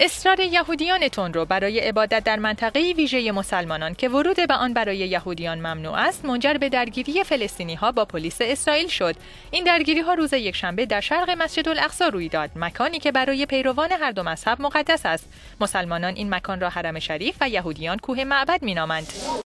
اصرار یهودیانتون رو برای عبادت در منطقه ویژه مسلمانان که ورود به آن برای یهودیان ممنوع است منجر به درگیری فلسطینی ها با پلیس اسرائیل شد این درگیری ها روز یکشنبه در شرق مسجد الاقصا روی داد مکانی که برای پیروان هر دو مذهب مقدس است مسلمانان این مکان را حرم شریف و یهودیان کوه معبد مینامند